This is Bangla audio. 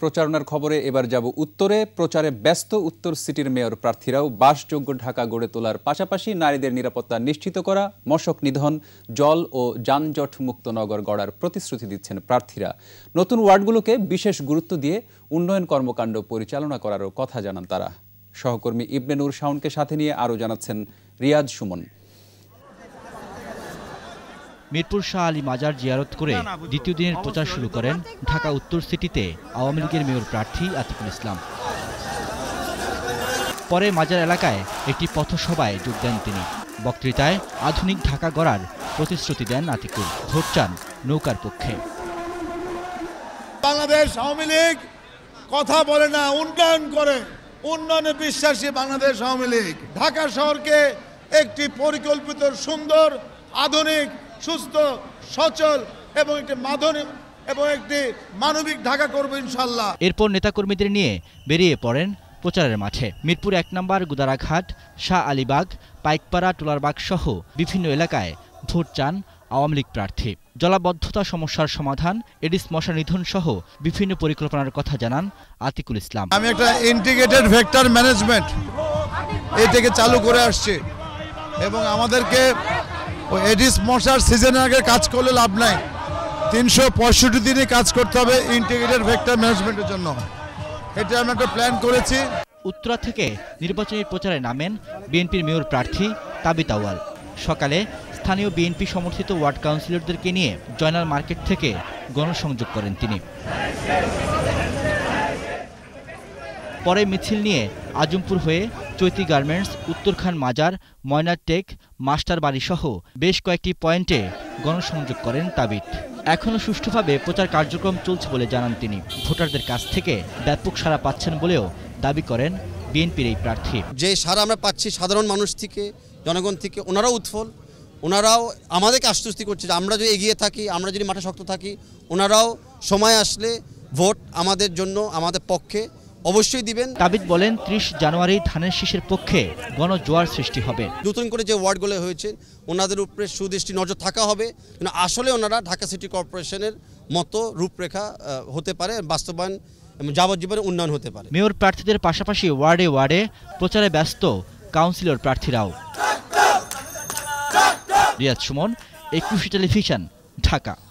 প্রচারণার খবরে এবার যাব উত্তরে প্রচারে ব্যস্ত উত্তর সিটির মেয়র প্রার্থীরাও বাসযোগ্য ঢাকা গড়ে তোলার পাশাপাশি নারীদের নিরাপত্তা নিশ্চিত করা মশক নিধন জল ও যানজট মুক্ত নগর গড়ার প্রতিশ্রুতি দিচ্ছেন প্রার্থীরা নতুন ওয়ার্ডগুলোকে বিশেষ গুরুত্ব দিয়ে উন্নয়ন কর্মকাণ্ড পরিচালনা করারও কথা জানান তারা সহকর্মী ইবনে নূর শাউনকে সাথে নিয়ে আরও জানাচ্ছেন রিয়াজ সুমন মিরপুর শাহ আলী মাজার জিয়ারত করে দ্বিতীয় দিনের প্রচার শুরু করেন ঢাকা উত্তর সিটিতে আওয়ামী লীগের মেয়র প্রার্থী আতিকুল ইসলাম পরে মাজার এলাকায় একটি পথসভায় যোগ দেন তিনি বক্তৃতায় আধুনিক ঢাকা গড়ার প্রতিশ্রুতি দেন আতিকুল ভোট চান নৌকার পক্ষে বাংলাদেশ আওয়ামী লীগ কথা বলে না উন্নয়ন করে উন্নয়নে বিশ্বাসী বাংলাদেশ আওয়ামী লীগ ঢাকা শহরকে একটি পরিকল্পিত সুন্দর আধুনিক সুস্থ সচল এবং একটি মাধনী এবং একটি মানবিক ঢাকা করবো ইনশাল্লাহ এরপর নেতাকর্মীদের নিয়ে বেরিয়ে পড়েন প্রচারের মাঠে মিরপুর এক নম্বর গুদারাঘাট শাহ আলীবাগ পাইকপাড়া টোলারবাগ সহ বিভিন্ন এলাকায় ভোট চান আওয়ামী লীগ প্রার্থী জলাবদ্ধতা সমস্যার সমাধান এডিস মশা নিধন সহ বিভিন্ন পরিকল্পনার কথা জানান আতিকুল ইসলাম আমি একটা ইন্টিগ্রেটেড ভেক্টর ম্যানেজমেন্ট এটাকে চালু করে আসছি এবং আমাদেরকে ও এডিস মশার সিজনের আগে কাজ করলে লাভ নাই তিনশো পঁয়ষট্টি দিনে কাজ করতে হবে ইন্টিগ্রেটেড ভেক্টর ম্যানেজমেন্টের জন্য এটা আমি একটা প্ল্যান করেছি উত্তরা থেকে নির্বাচনী প্রচারে নামেন বিএনপির মেয়র প্রার্থী তাবিতাওয়াল সকালে স্থানীয় বিএনপি সমর্থিত ওয়ার্ড কাউন্সিলরদেরকে নিয়ে জয়নাল মার্কেট থেকে গণসংযোগ করেন তিনি পরে মিছিল নিয়ে আজমপুর হয়ে চৈতি গার্মেন্টস উত্তরখান মাজার ময়নাটেক মাস্টার বাড়িসহ বেশ কয়েকটি পয়েন্টে গণসংযোগ করেন তাবিট এখনও সুষ্ঠুভাবে প্রচার কার্যক্রম চলছে বলে জানান তিনি ভোটারদের কাছ থেকে ব্যাপক সাড়া পাচ্ছেন বলেও দাবি করেন বিএনপির এই প্রার্থী যে সারা আমরা পাচ্ছি সাধারণ মানুষ থেকে জনগণ থেকে ওনারাও উৎফল ওনারাও আমাদেরকে আশ্বস্তি করছে যে আমরা যদি এগিয়ে থাকি আমরা যদি মাঠে শক্ত থাকি ওনারাও সময় আসলে ভোট আমাদের জন্য আমাদের পক্ষে অবশ্যই দিবেন তাবিদ বলেন ত্রিশ জানুয়ারি ধানের শীষের পক্ষে গণজোয়ার সৃষ্টি হবে নতুন করে যে ওয়ার্ডগুলো হয়েছে ওনাদের উপরে সুদৃষ্টি নজর থাকা হবে কিন্তু আসলে ওনারা ঢাকা সিটি কর্পোরেশনের মতো রূপরেখা হতে পারে বাস্তবায়ন এবং যাবজ্জীবনের উন্নয়ন হতে পারে মেয়র প্রার্থীদের পাশাপাশি ওয়ার্ডে ওয়ার্ডে প্রচারে ব্যস্ত কাউন্সিলর প্রার্থীরাও রিয়াজ সুমন একুশে টেলিভিশন ঢাকা